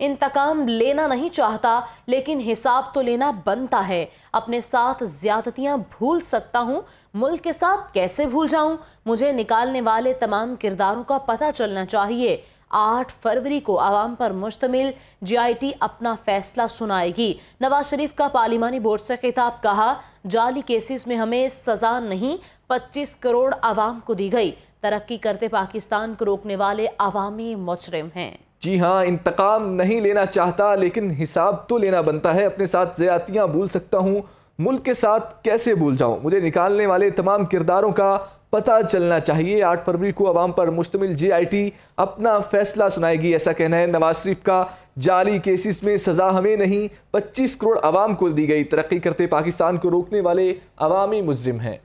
इंतकाम लेना नहीं चाहता लेकिन हिसाब तो लेना बनता है अपने साथ ज्यादतियां भूल सकता हूं मुल्क के साथ कैसे भूल जाऊं मुझे निकालने वाले तमाम किरदारों का पता चलना चाहिए आठ फरवरी को आवाम पर मुश्तमिल जीआईटी अपना फैसला सुनाएगी नवाज शरीफ का पार्लिमानी बोर्ड से खिताब कहा जाली केसेस में हमें सजा नहीं पच्चीस करोड़ आवाम को दी गई तरक्की करते पाकिस्तान को रोकने वाले अवामी मुजरिम हैं जी हाँ इंतकाम नहीं लेना चाहता लेकिन हिसाब तो लेना बनता है अपने साथ ज़्यादतियाँ भूल सकता हूँ मुल्क के साथ कैसे भूल जाऊँ मुझे निकालने वाले तमाम किरदारों का पता चलना चाहिए आठ फरवरी को आवाम पर मुश्तमिल जे आई टी अपना फैसला सुनाएगी ऐसा कहना है नवाज शरीफ का जाली केसेस में सज़ा हमें नहीं पच्चीस करोड़ आवाम को दी गई तरक्की करते पाकिस्तान को रोकने वाले अवामी मुजरिम हैं